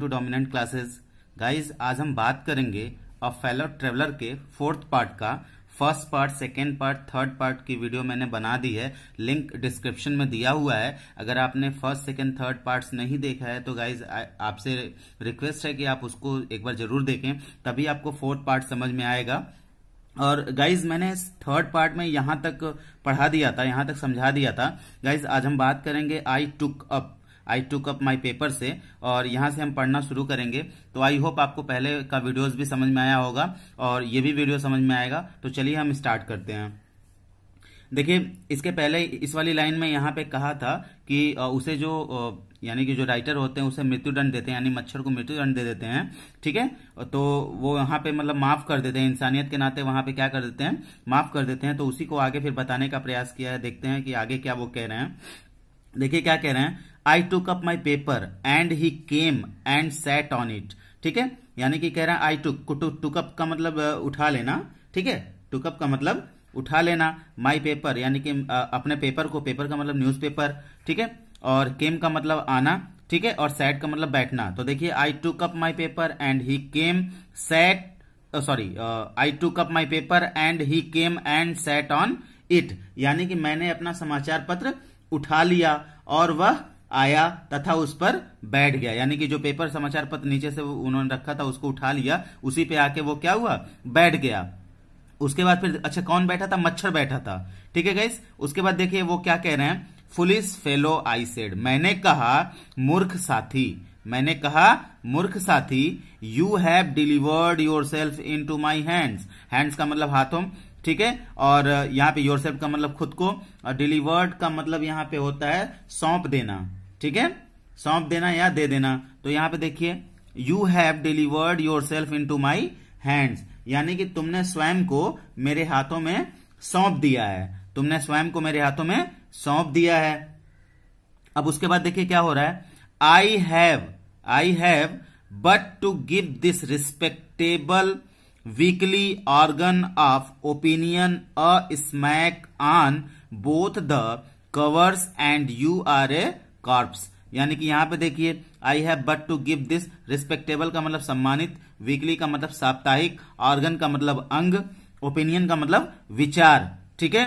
to dominant classes guys आज हम बात करेंगे अ फेलो ट्रेवलर के फोर्थ पार्ट का first part second part third part की वीडियो मैंने बना दी है लिंक डिस्क्रिप्शन में दिया हुआ है अगर आपने फर्स्ट सेकेंड थर्ड पार्ट्स नहीं देखा है तो गाइज आपसे रिक्वेस्ट है कि आप उसको एक बार जरूर देखें तभी आपको फोर्थ पार्ट समझ में आएगा और गाइज मैंने थर्ड पार्ट में यहां तक पढ़ा दिया था यहां तक समझा दिया था गाइज आज हम बात करेंगे I took up I took up my paper से और यहाँ से हम पढ़ना शुरू करेंगे तो आई होप आपको पहले का वीडियोज भी समझ में आया होगा और ये भी वीडियो समझ में आएगा तो चलिए हम स्टार्ट करते हैं देखिए इसके पहले इस वाली लाइन में यहाँ पे कहा था कि उसे जो यानी कि जो राइटर होते हैं उसे मृत्युदंड देते हैं यानी मच्छर को मृत्युदंड दे देते हैं ठीक है तो वो यहाँ पे मतलब माफ कर देते हैं इंसानियत के नाते वहां पे क्या कर देते हैं माफ कर देते हैं तो उसी को आगे फिर बताने का प्रयास किया है देखते हैं कि आगे क्या वो कह रहे हैं देखिए क्या कह रहे हैं I took up my paper and he came and sat on it ठीक है यानी कि कह रहा है आई टुक अप का मतलब उठा लेना ठीक है टुकअप का मतलब उठा लेना माई पेपर यानी कि अपने पेपर को पेपर का मतलब न्यूज पेपर ठीक है और केम का मतलब आना ठीक है और सेट का मतलब बैठना तो देखिए I took up my paper and he came sat sorry I took up my paper and he came and sat on it यानी कि मैंने अपना समाचार पत्र उठा लिया और वह आया तथा उस पर बैठ गया यानी कि जो पेपर समाचार पत्र नीचे से उन्होंने रखा था उसको उठा लिया उसी पे आके वो क्या हुआ बैठ गया उसके बाद फिर अच्छा कौन बैठा था मच्छर बैठा था ठीक है गैस उसके बाद देखिए वो क्या कह रहे हैं फुलिस फेलो आई सेड मैंने कहा मूर्ख साथी मैंने कहा मूर्ख साथी you have delivered yourself into my hands hands का मतलब हाथों ठीक है और यहाँ पे योर सेल्फ का मतलब खुद को और डिलीवर्ड का मतलब यहाँ पे होता है सौंप देना ठीक है सौंप देना या दे देना तो यहां पे देखिए you have delivered yourself into my hands यानी कि तुमने स्वयं को मेरे हाथों में सौंप दिया है तुमने स्वयं को मेरे हाथों में सौंप दिया है अब उसके बाद देखिए क्या हो रहा है I have I have but to give this respectable weekly organ of opinion a smack on both the covers and you are a corpse यानी कि यहाँ पे देखिए I have but to give this respectable का मतलब सम्मानित weekly का मतलब साप्ताहिक ऑर्गन का मतलब अंग ओपिनियन का मतलब विचार ठीक है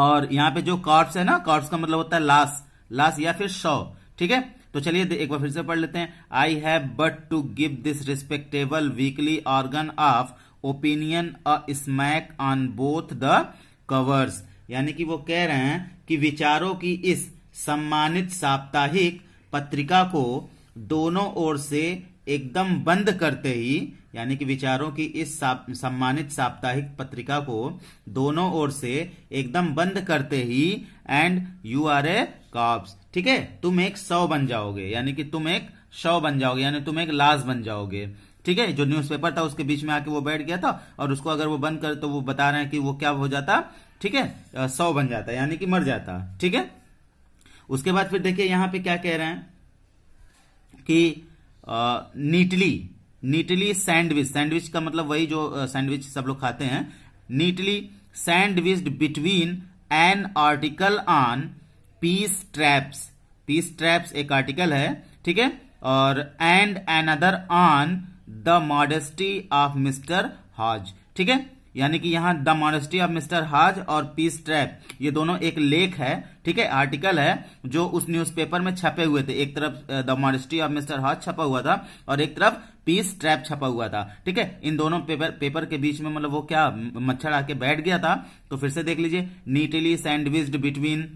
और यहाँ पे जो कॉर्प्स है ना कॉर्प्स का मतलब होता है लाश लाश या फिर शव ठीक है तो चलिए एक बार फिर से पढ़ लेते हैं I have but to give this respectable weekly organ of opinion a smack on both the covers यानी कि वो कह रहे हैं कि विचारों की इस सम्मानित साप्ताहिक पत्रिका को दोनों ओर से एकदम बंद करते ही यानी कि विचारों की इस सम्मानित साप्ताहिक पत्रिका को दोनों ओर से एकदम बंद करते ही and you are a corpse ठीक है तुम एक सौ बन जाओगे यानी कि तुम एक शव बन जाओगे यानी तुम एक लाश बन जाओगे ठीक है जो न्यूज़पेपर था उसके बीच में आके वो बैठ गया था और उसको अगर वो बंद कर तो वो बता रहे हैं कि वो क्या हो जाता ठीक है सौ बन जाता यानी कि मर जाता ठीक है उसके बाद फिर देखिए यहां पे क्या कह रहे हैं कि नीटली नीटली सैंडविच सैंडविच का मतलब वही जो सैंडविच सब लोग खाते हैं neatly sandwich between an article on peace traps peace traps एक आर्टिकल है ठीक है और and another on the modesty of Mr Hodge ठीक है यानी कि यहाँ द मॉनेस्ट्री ऑफ मिस्टर हाज और पीस ट्रैप ये दोनों एक लेख है ठीक है आर्टिकल है जो उस न्यूज़पेपर में छपे हुए थे एक तरफ द मॉनेस्ट्री ऑफ मिस्टर हाज छपा हुआ था और एक तरफ पीस ट्रैप छपा हुआ था ठीक है इन दोनों पेपर पेपर के बीच में मतलब वो क्या मच्छर आके बैठ गया था तो फिर से देख लीजिए neatly sandwich between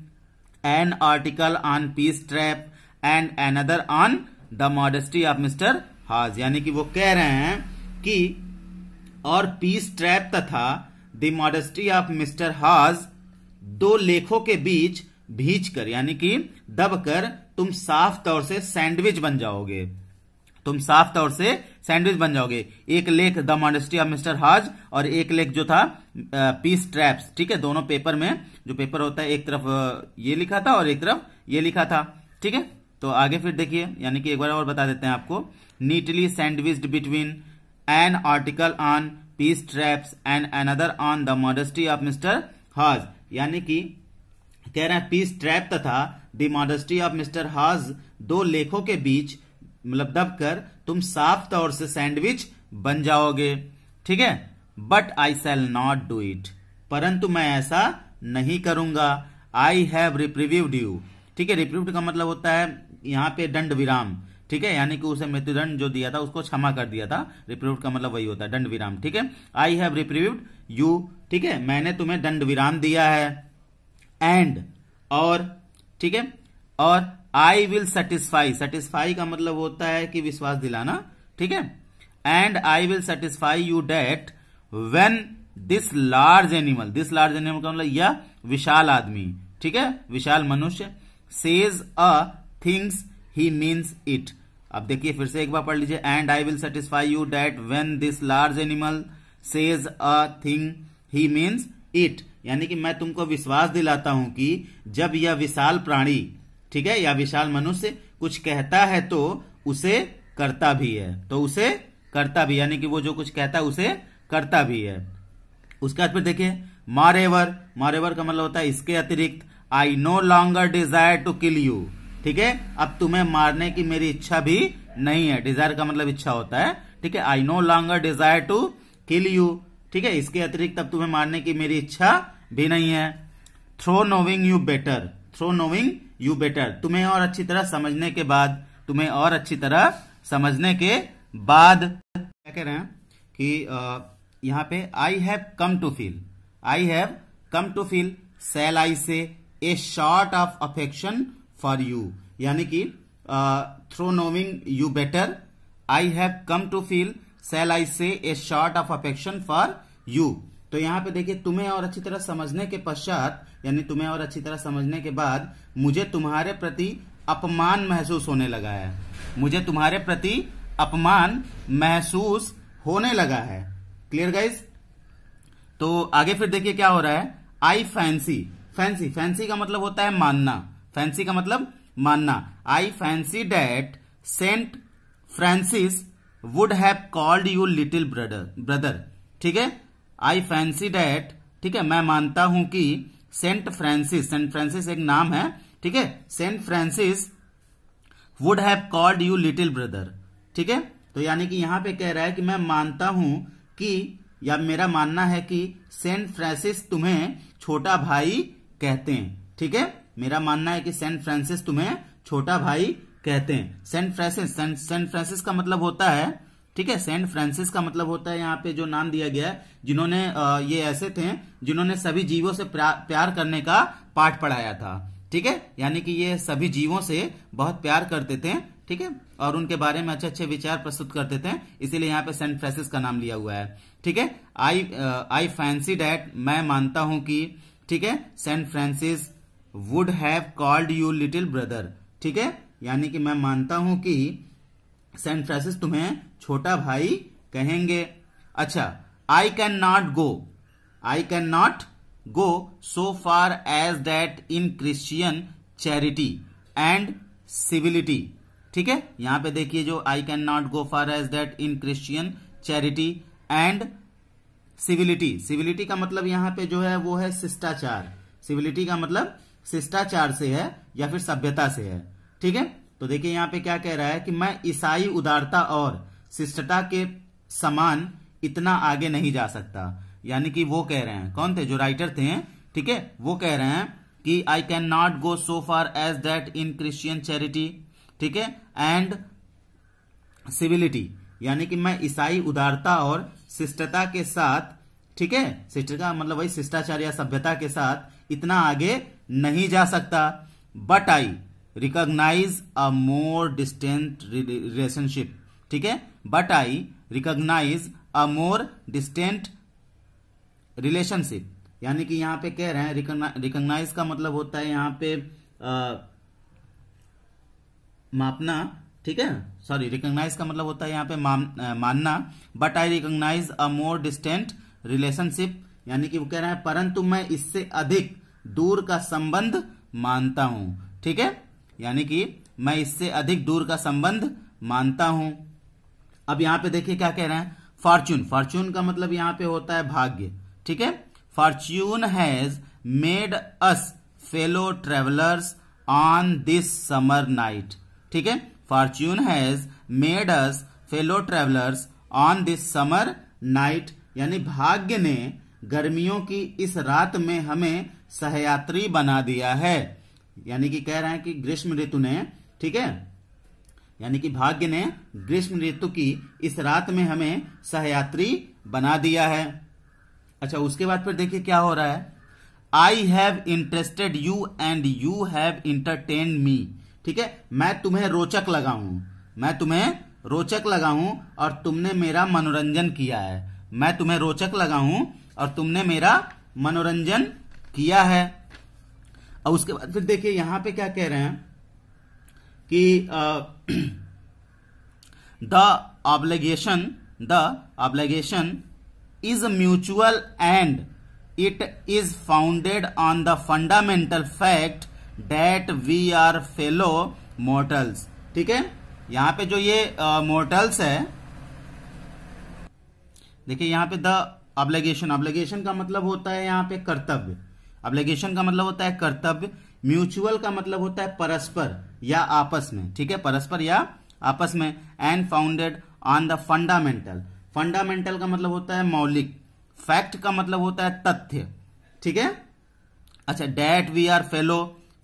an article on peace trap and another on the modesty of Mr Hodge यानी कि वो कह रहे हैं कि और पीस ट्रैप तथा the modesty of Mr Hodge दो लेखों के बीच भीज कर यानी कि दबकर तुम साफ तौर से सैंडविच बन जाओगे तुम साफ तौर से सैंडविच बन जाओगे एक लेख द मॉनेस्ट्री ऑफ मिस्टर हाज और एक लेख जो था पीस ट्रैप्स ठीक है दोनों पेपर में जो पेपर होता है एक तरफ ये लिखा था और एक तरफ ये लिखा था ठीक है तो आगे फिर देखिए यानी कि एक बार और बता देते हैं आपको neatly sandwich between an article on peace traps and another on the modesty of Mr Hodge यानी कि कह रहे हैं पीस ट्रैप तथा the modesty of Mr Hodge दो लेखों के बीच मतलब दबकर तुम साफ तौर से सैंडविच बन जाओगे ठीक है but I shall not do it परंतु मैं ऐसा नहीं करूंगा आई हैव रिप्रिव्यूड यू ठीक है रिप्रीव्यूड का मतलब होता है यहाँ पे दंड विराम ठीक है यानी कि उसे मृत्युदंड जो दिया था उसको क्षमा कर दिया था रिप्रूव का मतलब वही होता है दंड विराम ठीक है आई हैव रिप्रूव्ड यू ठीक है मैंने तुम्हें दंड विराम दिया है एंड और ठीक है और आई विल सेटिस्फाई सेटिस्फाई का मतलब होता है कि विश्वास दिलाना ठीक है and I will satisfy you that when this large animal this large animal का मतलब यह विशाल आदमी ठीक है विशाल मनुष्य says a things he means it अब देखिए फिर से एक बार पढ़ लीजिए and I will satisfy you that when this large animal says a thing he means it यानी कि मैं तुमको विश्वास दिलाता हूं कि जब यह विशाल प्राणी ठीक है या विशाल मनुष्य कुछ कहता है तो उसे करता भी है तो उसे करता भी यानी कि वो जो कुछ कहता है उसे करता भी है उसके बाद फिर देखिए मारेवर मारेवर का मतलब होता है इसके अतिरिक्त I no longer desire to kill you ठीक है अब तुम्हें मारने की मेरी इच्छा भी नहीं है डिजायर का मतलब इच्छा होता है ठीक है I no longer desire to kill you ठीक है इसके अतिरिक्त अब तुम्हें मारने की मेरी इच्छा भी नहीं है through knowing you better through knowing you better तुम्हें और अच्छी तरह समझने के बाद तुम्हें और अच्छी तरह समझने के बाद क्या कह रहे हैं कि यहाँ पे I have come to feel I have come to feel shall I say a sort of affection for you यानी कि through knowing you better I have come to feel shall I say a sort of affection for you तो यहाँ पे देखिए तुम्हें और अच्छी तरह समझने के पश्चात यानी तुम्हें और अच्छी तरह समझने के बाद मुझे तुम्हारे प्रति अपमान महसूस होने लगा है मुझे तुम्हारे प्रति अपमान महसूस होने लगा है क्लियर गाइज तो आगे फिर देखिए क्या हो रहा है आई फैंसी फैंसी फैंसी का मतलब होता है मानना फैंसी का मतलब मानना I fancy that Saint Francis would have called you little brother brother ठीक है आई फैंसी डेट ठीक है मैं मानता हूं कि सेंट फ्रांसिस सेंट फ्रांसिस एक नाम है ठीक है Saint Francis would have called you little brother ठीक है तो यानी कि यहां पे कह रहा है कि मैं मानता हूं कि या मेरा मानना है कि सेंट फ्रांसिस तुम्हें छोटा भाई कहते हैं ठीक है मेरा मानना है कि सेंट फ्रांसिस तुम्हें छोटा भाई कहते हैं सेंट फ्रांसिस सेंट फ्रांसिस का मतलब होता है ठीक है सेंट फ्रांसिस का मतलब होता है यहाँ पे जो नाम दिया गया है जिन्होंने ये ऐसे थे जिन्होंने सभी जीवों से प्यार करने का पाठ पढ़ाया था ठीक है यानी कि ये सभी जीवों से बहुत प्यार करते थे ठीक है और उनके बारे में अच्छे अच्छे विचार प्रस्तुत करते थे इसीलिए यहाँ पे सेंट फ्रांसिस का नाम लिया हुआ है ठीक है आई आई फैंसी डैट मैं मानता हूं कि ठीक है Saint Francis would have called you little brother ठीक है यानी कि मैं मानता हूं कि सेंट फ्रांसिस तुम्हें छोटा भाई कहेंगे अच्छा I can not go I can not go so far as that in Christian charity and civility ठीक है यहां पे देखिए जो I can not go far as that in Christian charity and civility civility का मतलब यहां पे जो है वो है शिष्टाचार सिविलिटी का मतलब शिष्टाचार से है या फिर सभ्यता से है ठीक है तो देखिए यहाँ पे क्या कह रहा है कि मैं ईसाई उदारता और शिष्टता के समान इतना आगे नहीं जा सकता यानी कि वो कह रहे हैं कौन थे जो राइटर थे ठीक है वो कह रहे हैं कि I can not go so far as that in Christian charity ठीक है एंड सिविलिटी यानी कि मैं ईसाई उदारता और शिष्टता के साथ ठीक है शिष्टता मतलब वही शिष्टाचार या सभ्यता के साथ इतना आगे नहीं जा सकता but I recognise a more distant relationship ठीक है but I recognise a more distant relationship यानी कि यहां पे कह रहे हैं रिकॉग्नाइज का मतलब होता है यहां पे आ, मापना ठीक है सॉरी रिकॉग्नाइज का मतलब होता है यहां पे आ, मानना but I recognise a more distant relationship यानी कि वो कह रहे हैं परंतु मैं इससे अधिक दूर का संबंध मानता हूं ठीक है यानी कि मैं इससे अधिक दूर का संबंध मानता हूं अब यहां पे देखिए क्या कह रहे हैं फॉर्च्यून फॉर्च्यून का मतलब यहां पे होता है भाग्य ठीक है fortune has made us fellow travellers on this summer night ठीक है fortune has made us fellow travellers on this summer night यानी भाग्य ने गर्मियों की इस रात में हमें सहयात्री बना दिया है यानी कि कह रहे हैं कि ग्रीष्म ऋतु ने ठीक है यानी कि भाग्य ने ग्रीष्म ऋतु की इस रात में हमें सहयात्री बना दिया है अच्छा उसके बाद फिर देखिए क्या हो रहा है I have interested you and you have entertain me ठीक है मैं तुम्हें रोचक लगा हूं मैं तुम्हें रोचक लगा हूं और तुमने मेरा मनोरंजन किया है मैं तुम्हें रोचक लगा हूं और तुमने मेरा मनोरंजन किया है अब उसके बाद फिर देखिए यहां पे क्या कह रहे हैं कि the obligation the obligation is mutual and it is founded on the fundamental fact that we are fellow mortals ठीक है यहां पे जो ये मोर्टल्स uh, है देखिए यहां पे द ऑब्लिगेशन ऑब्लिगेशन का मतलब होता है यहां पे कर्तव्य अब्लिगेशन का मतलब होता है कर्तव्य म्यूचुअल का मतलब होता है परस्पर या आपस में ठीक है परस्पर या आपस में and founded on the fundamental fundamental का मतलब होता है मौलिक फैक्ट का मतलब होता है तथ्य ठीक है अच्छा that we are fellow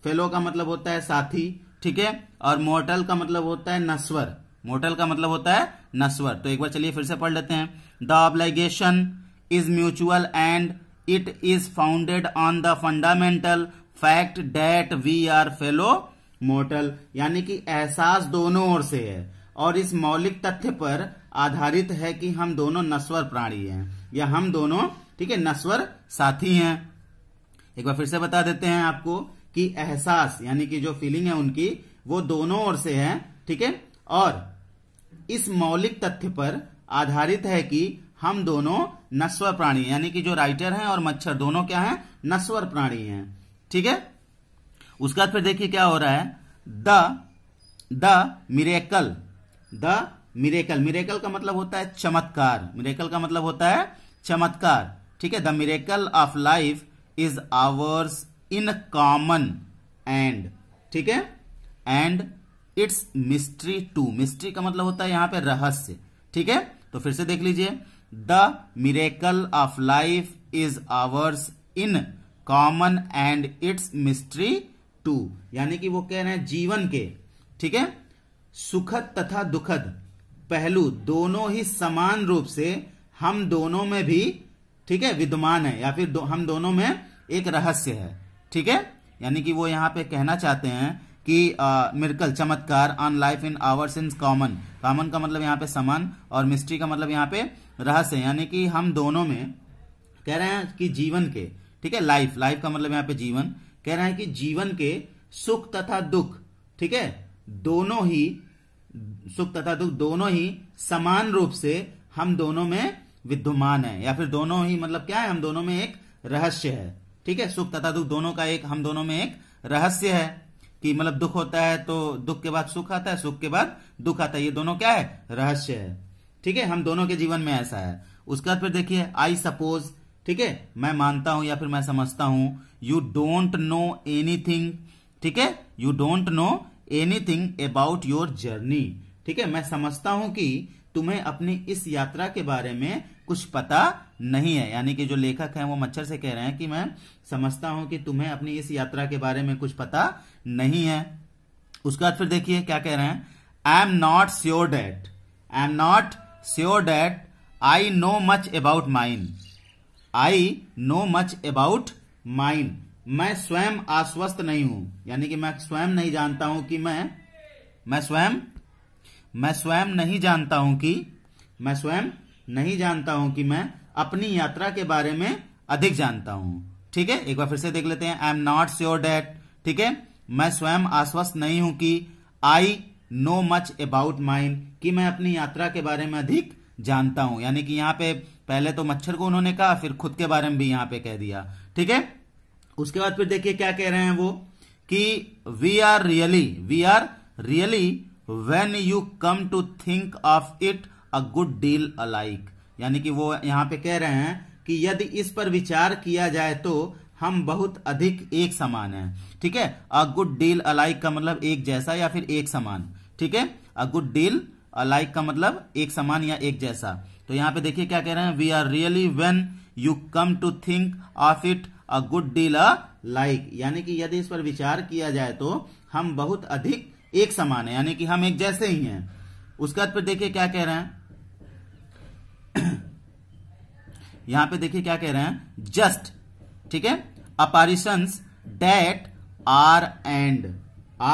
fellow का मतलब होता है साथी ठीक है और मोर्टल का मतलब होता है नस्वर मोर्टल का मतलब होता है नस्वर तो एक बार चलिए फिर से पढ़ लेते हैं the obligation is mutual and it is founded on the fundamental fact that we are fellow mortal यानी कि एहसास दोनों ओर से है और इस मौलिक तथ्य पर आधारित है कि हम दोनों नस्वर प्राणी हैं या हम दोनों ठीक है नस्वर साथी हैं एक बार फिर से बता देते हैं आपको कि एहसास यानी कि जो फीलिंग है उनकी वो दोनों ओर से है ठीक है और इस मौलिक तथ्य पर आधारित है कि हम दोनों नस्वर प्राणी यानी कि जो राइटर हैं और मच्छर दोनों क्या हैं नस्वर प्राणी हैं ठीक है उसके बाद फिर देखिए क्या हो रहा है the the miracle the miracle miracle का मतलब होता है चमत्कार मिरेकल का मतलब होता है चमत्कार ठीक है the miracle of life is ours in common and ठीक है and it's mystery too mystery का मतलब होता है यहां पे रहस्य ठीक है तो फिर से देख लीजिए the miracle of life is ours in common and it's mystery too यानी कि वो कह रहे हैं जीवन के ठीक है सुखद तथा दुखद पहलू दोनों ही समान रूप से हम दोनों में भी ठीक है विद्यमान है या फिर दो, हम दोनों में एक रहस्य है ठीक है यानी कि वो यहां पे कहना चाहते हैं कि मिर्कल चमत्कार on life in ours in common common का मतलब यहाँ पे समान और मिस्ट्री का मतलब यहाँ पे रहस्य यानी कि हम दोनों में कह रहे हैं कि जीवन के ठीक है लाइफ लाइफ का मतलब यहाँ पे जीवन कह रहे हैं कि जीवन के सुख तथा दुख ठीक है दोनों ही सुख तथा दुख दोनों ही समान रूप से हम दोनों में विद्यमान है या फिर दोनों ही मतलब क्या है हम दोनों में एक रहस्य है ठीक है सुख तथा दुख दोनों का एक हम दोनों में एक रहस्य है कि मतलब दुख होता है तो दुख के बाद सुख आता है सुख के बाद दुख आता है ये दोनों क्या है रहस्य है ठीक है हम दोनों के जीवन में ऐसा है उसके बाद फिर देखिए आई सपोज ठीक है मैं मानता हूं या फिर मैं समझता हूं यू डोंट नो एनीथिंग ठीक है you don't know anything about your journey ठीक है मैं समझता हूं कि तुम्हें अपनी इस यात्रा के बारे में कुछ पता नहीं है यानी कि जो लेखक है वो मच्छर से कह रहे हैं कि मैं समझता हूं कि तुम्हें अपनी इस यात्रा के बारे में कुछ पता नहीं है उसके बाद फिर देखिए क्या कह रहे हैं I am not sure that I am not sure that I know much about mine I know much about mine मैं स्वयं आश्वस्त नहीं हूं यानी कि मैं स्वयं नहीं जानता हूं कि मैं मैं स्वयं मैं स्वयं नहीं जानता हूं कि मैं स्वयं नहीं जानता हूं कि मैं अपनी यात्रा के बारे में अधिक जानता हूं ठीक है एक बार फिर से देख लेते हैं I am not sure that ठीक है मैं स्वयं आश्वस्त नहीं हूं कि I know much about mine कि मैं अपनी यात्रा के बारे में अधिक जानता हूं यानी कि यहाँ पे पहले तो मच्छर को उन्होंने कहा फिर खुद के बारे में भी यहां पे कह दिया ठीक है उसके बाद फिर देखिए क्या कह रहे हैं वो कि we are really we are really when you come to think of it a good deal alike यानी कि वो यहां पे कह रहे हैं कि यदि इस पर विचार किया जाए तो हम बहुत अधिक एक समान हैं ठीक है अ गुड डील अलाइक का मतलब एक जैसा या फिर एक समान ठीक है अ गुड डील लाइक का मतलब एक समान या एक जैसा तो यहां पे देखिए क्या कह रहे हैं we are really when you come to think of it a good deal alike यानी कि यदि इस पर विचार किया जाए तो हम बहुत अधिक एक समान है यानी कि हम एक जैसे ही हैं उसके बाद फिर देखिए क्या कह रहे हैं यहां पे देखिए क्या कह रहे हैं जस्ट ठीक है apparitions that are and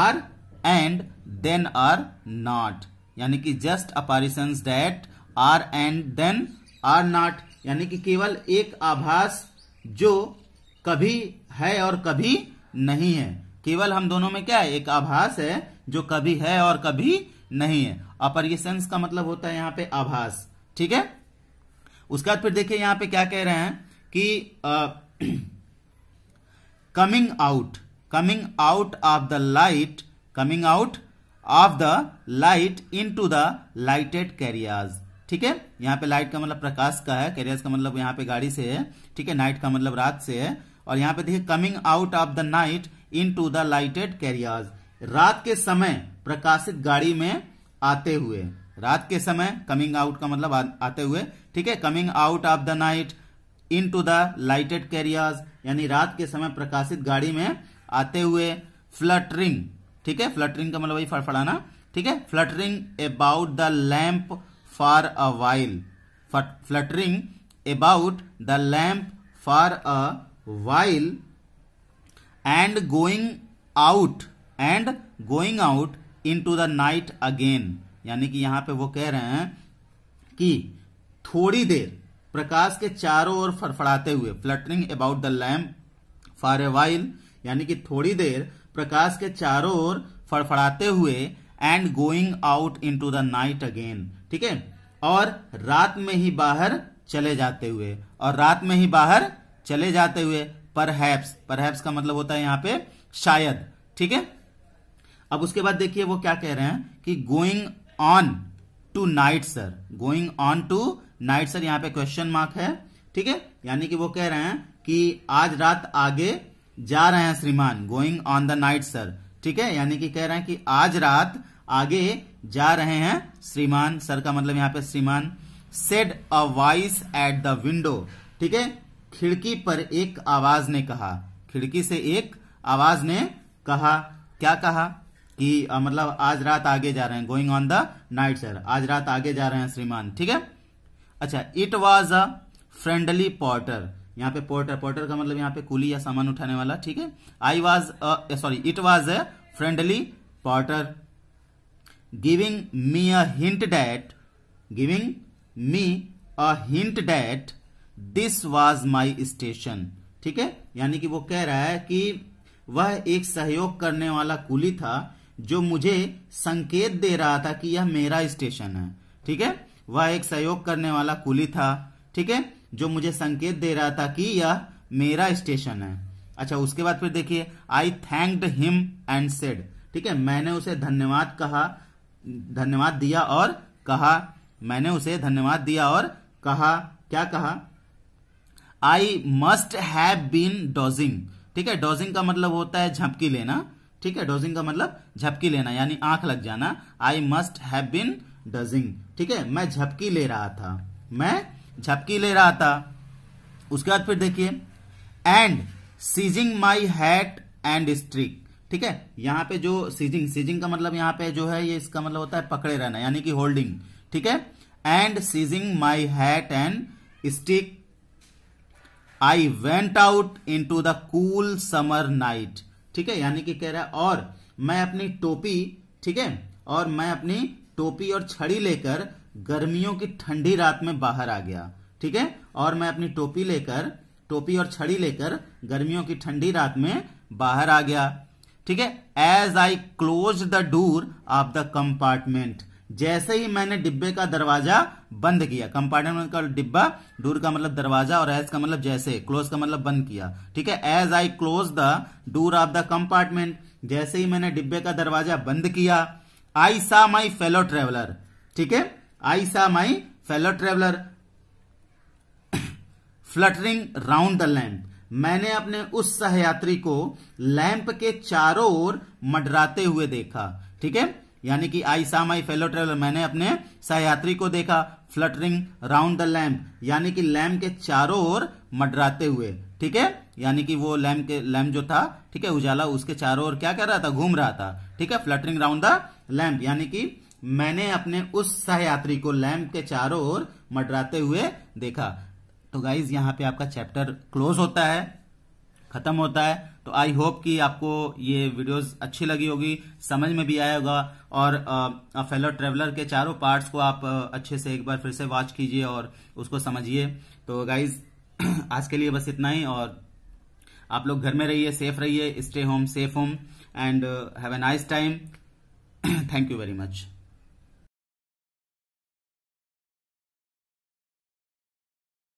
are and then are not यानी कि just apparition that are and then are not यानी कि केवल एक आभास जो कभी है और कभी नहीं है केवल हम दोनों में क्या है एक आभास है जो कभी है और कभी नहीं है अपरियसेंस का मतलब होता है यहां पे आभास ठीक है उसके बाद फिर देखिए यहां पे क्या कह रहे हैं कि coming out coming out of the light coming out of the light into the lighted carriages ठीक है यहाँ पे लाइट का मतलब प्रकाश का है कैरियर्स का मतलब यहाँ पे गाड़ी से है ठीक है नाइट का मतलब रात से है और यहाँ पे देखिए coming out of the night into the lighted carriers रात के समय प्रकाशित गाड़ी में आते हुए रात के समय कमिंग आउट का मतलब आ, आते हुए ठीक है coming out of the night into the lighted carriers यानी रात के समय प्रकाशित गाड़ी में आते हुए फ्लटरिंग ठीक है फ्लटरिंग का मतलब वही फड़फड़ाना ठीक है fluttering about the lamp for a while fluttering about the lamp for a while and going out and going out into the night again यानी कि यहां पे वो कह रहे हैं कि थोड़ी देर प्रकाश के चारों ओर फड़फड़ाते हुए fluttering about the lamp for a while यानी कि थोड़ी देर प्रकाश के चारों ओर फड़फड़ाते हुए and going out into the night again ठीक है और रात में ही बाहर चले जाते हुए और रात में ही बाहर चले जाते हुए परहैप्स परहैप्स का मतलब होता है यहां पे शायद ठीक है अब उसके बाद देखिए वो क्या कह रहे हैं कि going on tonight sir going on tonight sir यहां पे क्वेश्चन मार्क है ठीक है यानी कि वो कह रहे हैं कि आज रात आगे जा रहे हैं श्रीमान going on the night sir ठीक है यानी कि कह रहे हैं कि आज रात आगे जा रहे हैं श्रीमान सर का मतलब यहां पे श्रीमान said a voice at the window ठीक है खिड़की पर एक आवाज ने कहा खिड़की से एक आवाज ने कहा क्या कहा कि आ, मतलब आज रात आगे जा रहे हैं going on the night sir आज रात आगे जा रहे हैं श्रीमान ठीक है अच्छा it was a friendly porter यहाँ पे पोर्टर पोर्टर का मतलब यहाँ पे कुली या सामान उठाने वाला ठीक है I was sorry it was a friendly porter giving me a hint that giving me a hint that this was my station ठीक है यानी कि वो कह रहा है कि वह एक सहयोग करने वाला कुली था जो मुझे संकेत दे रहा था कि यह मेरा स्टेशन है ठीक है वह एक सहयोग करने वाला कुली था ठीक है जो मुझे संकेत दे रहा था कि यह मेरा स्टेशन है अच्छा उसके बाद फिर देखिए I thanked him and said ठीक है मैंने उसे धन्यवाद कहा धन्यवाद दिया और कहा मैंने उसे धन्यवाद दिया और कहा क्या कहा I must have been dozing ठीक है डॉजिंग का मतलब होता है झपकी लेना ठीक है डोजिंग का मतलब झपकी लेना यानी आंख लग जाना I must have been dozing ठीक है मैं झपकी ले रहा था मैं झपकी ले रहा था उसके बाद फिर देखिए and seizing my hat and stick ठीक है यहां पे जो सीजिंग सीजिंग का मतलब यहां पे जो है ये इसका मतलब होता है पकड़े रहना यानी कि होल्डिंग ठीक है and seizing my hat and stick I went out into the cool summer night ठीक है यानी कि कह रहा है और मैं अपनी टोपी ठीक है और मैं अपनी टोपी और छड़ी लेकर गर्मियों की ठंडी रात में बाहर आ गया ठीक है और मैं अपनी टोपी लेकर टोपी और छड़ी लेकर गर्मियों की ठंडी रात में बाहर आ गया ठीक है as I close the door of the compartment जैसे ही मैंने डिब्बे का दरवाजा बंद किया कंपार्टमेंट का डिब्बा डोर का मतलब दरवाजा और एज का मतलब जैसे क्लोज का मतलब बंद किया ठीक है as I close the door of the compartment जैसे ही मैंने डिब्बे का दरवाजा बंद किया आई सा माई फेलो ट्रेवलर ठीक है I saw my fellow traveler fluttering round the lamp मैंने अपने उस सहयात्री को लैंप के चारों ओर मडराते हुए देखा ठीक है यानी कि आई सा माई फेलो ट्रेवलर मैंने अपने सहयात्री को देखा फ्लटरिंग राउंड द लैम्प यानी कि लैम्प के चारों ओर मडराते हुए ठीक है यानी कि वो लैम्प के लैम्प जो था ठीक है उजाला उसके चारों ओर क्या कर रहा था घूम रहा था ठीक है फ्लटरिंग राउंड द लैम्प यानी कि मैंने अपने उस सहयात्री को लैम्प के चारों ओर मडराते हुए देखा तो गाइज यहाँ पे आपका चैप्टर क्लोज होता है खत्म होता है तो आई होप कि आपको ये वीडियोस अच्छी लगी होगी समझ में भी आया होगा और फेलो ट्रेवलर के चारों पार्ट्स को आप अच्छे से एक बार फिर से वॉच कीजिए और उसको समझिए तो गाइज आज के लिए बस इतना ही और आप लोग घर में रहिए सेफ रहिए stay home safe home and have a nice time thank you very much